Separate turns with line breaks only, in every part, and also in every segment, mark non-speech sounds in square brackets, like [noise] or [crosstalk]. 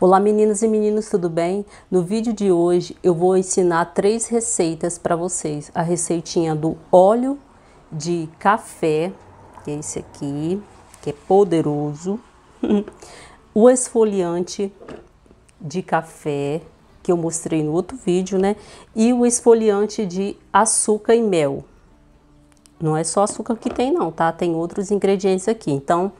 Olá meninas e meninos, tudo bem? No vídeo de hoje eu vou ensinar três receitas para vocês. A receitinha do óleo de café, que é esse aqui, que é poderoso. [laughs] o esfoliante de café, que eu mostrei no outro vídeo, né? E o esfoliante de açúcar e mel. Não é só açúcar que tem não, tá? Tem outros ingredientes aqui. Então,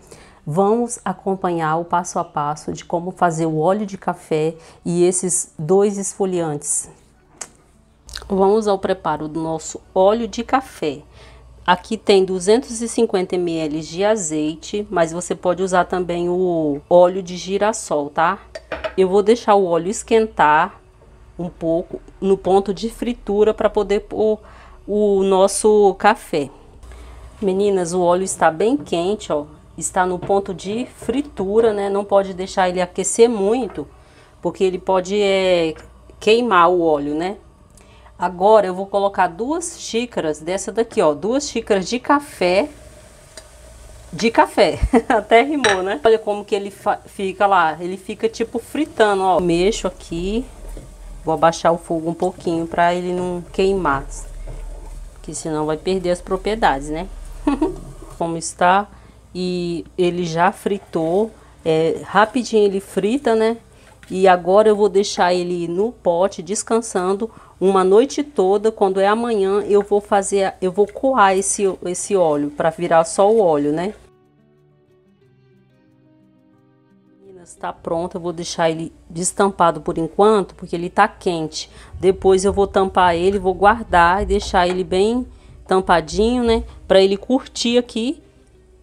vamos acompanhar o passo a passo de como fazer o óleo de café e esses dois esfoliantes. Vamos ao preparo do nosso óleo de café. Aqui tem 250 ml de azeite, mas você pode usar também o óleo de girassol, tá? Eu vou deixar o óleo esquentar um pouco no ponto de fritura para poder pôr o nosso café. Meninas, o óleo está bem quente, ó está no ponto de fritura, né? Não pode deixar ele aquecer muito, porque ele pode é, queimar o óleo, né? Agora eu vou colocar duas xícaras dessa daqui, ó, duas xícaras de café de café. [laughs] Até rimou, né? Olha como que ele fica lá. Ele fica tipo fritando, ó. Mexo aqui. Vou abaixar o fogo um pouquinho para ele não queimar. Porque senão vai perder as propriedades, né? [laughs] como está e ele já fritou. É, rapidinho ele frita, né? E agora eu vou deixar ele no pote descansando uma noite toda. Quando é amanhã, eu vou fazer, eu vou coar esse, esse óleo para virar só o óleo, né? Está pronto, eu vou deixar ele destampado por enquanto, porque ele tá quente. Depois eu vou tampar ele, vou guardar e deixar ele bem tampadinho, né? Para ele curtir aqui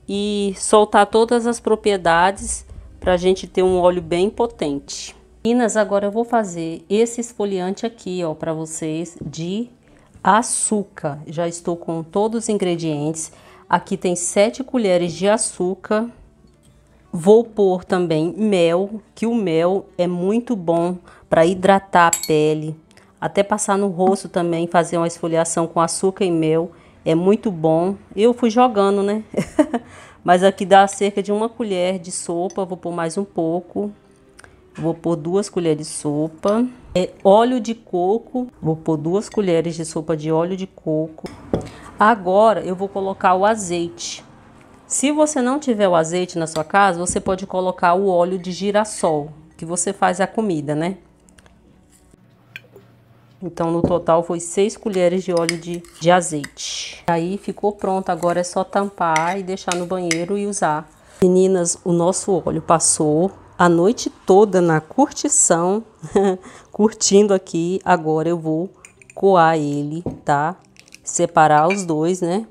e soltar todas as propriedades para a gente ter um óleo bem potente. Meninas, agora eu vou fazer esse esfoliante aqui, ó, para vocês de açúcar. Já estou com todos os ingredientes. Aqui tem 7 colheres de açúcar. Vou pôr também mel, que o mel é muito bom para hidratar a pele. Até passar no rosto também, fazer uma esfoliação com açúcar e mel é muito bom. Eu fui jogando, né? [laughs] Mas aqui dá cerca de uma colher de sopa, vou pôr mais um pouco. Vou pôr duas colheres de sopa. É, óleo de coco, vou pôr duas colheres de sopa de óleo de coco. Agora eu vou colocar o azeite. Se você não tiver o azeite na sua casa, você pode colocar o óleo de girassol, que você faz a comida, né? Então, no total, foi 6 colheres de óleo de, de azeite. Aí, ficou pronto. Agora é só tampar e deixar no banheiro e usar. Meninas, o nosso óleo passou a noite toda na curtição, [laughs] curtindo aqui. Agora eu vou coar ele, tá? Separar os dois, né?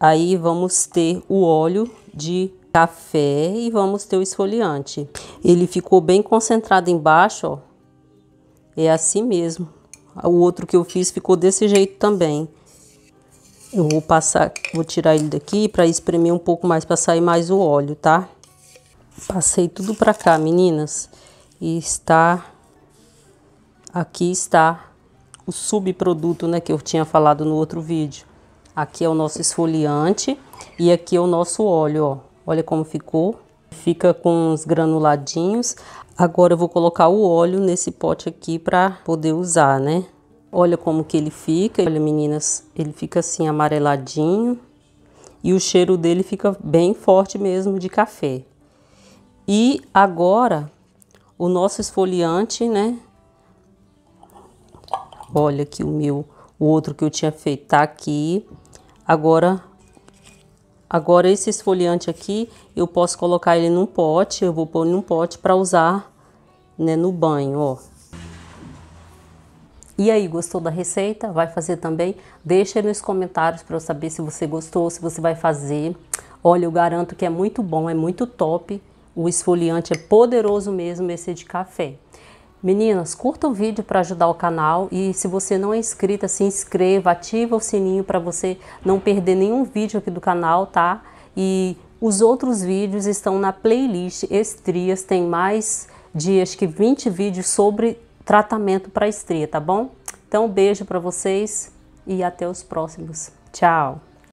Aí vamos ter o óleo de café e vamos ter o esfoliante. Ele ficou bem concentrado embaixo, ó. É assim mesmo o outro que eu fiz ficou desse jeito também. Eu vou passar, vou tirar ele daqui para espremer um pouco mais para sair mais o óleo, tá? Passei tudo para cá, meninas, e está aqui está o subproduto, né, que eu tinha falado no outro vídeo. Aqui é o nosso esfoliante e aqui é o nosso óleo, ó. Olha como ficou. Fica com uns granuladinhos. Agora eu vou colocar o óleo nesse pote aqui para poder usar, né? Olha como que ele fica. Olha, meninas, ele fica assim amareladinho. E o cheiro dele fica bem forte mesmo de café. E agora o nosso esfoliante, né? Olha aqui o meu, o outro que eu tinha feito tá aqui. Agora Agora esse esfoliante aqui, eu posso colocar ele num pote, eu vou pôr num pote para usar, né, no banho, ó. E aí, gostou da receita? Vai fazer também? Deixa aí nos comentários para eu saber se você gostou, se você vai fazer. Olha, eu garanto que é muito bom, é muito top. O esfoliante é poderoso mesmo esse é de café. Meninas, curta o vídeo para ajudar o canal e se você não é inscrita, se inscreva, ativa o sininho para você não perder nenhum vídeo aqui do canal, tá? E os outros vídeos estão na playlist Estrias, tem mais de acho que 20 vídeos sobre tratamento para estria, tá bom? Então, um beijo para vocês e até os próximos. Tchau!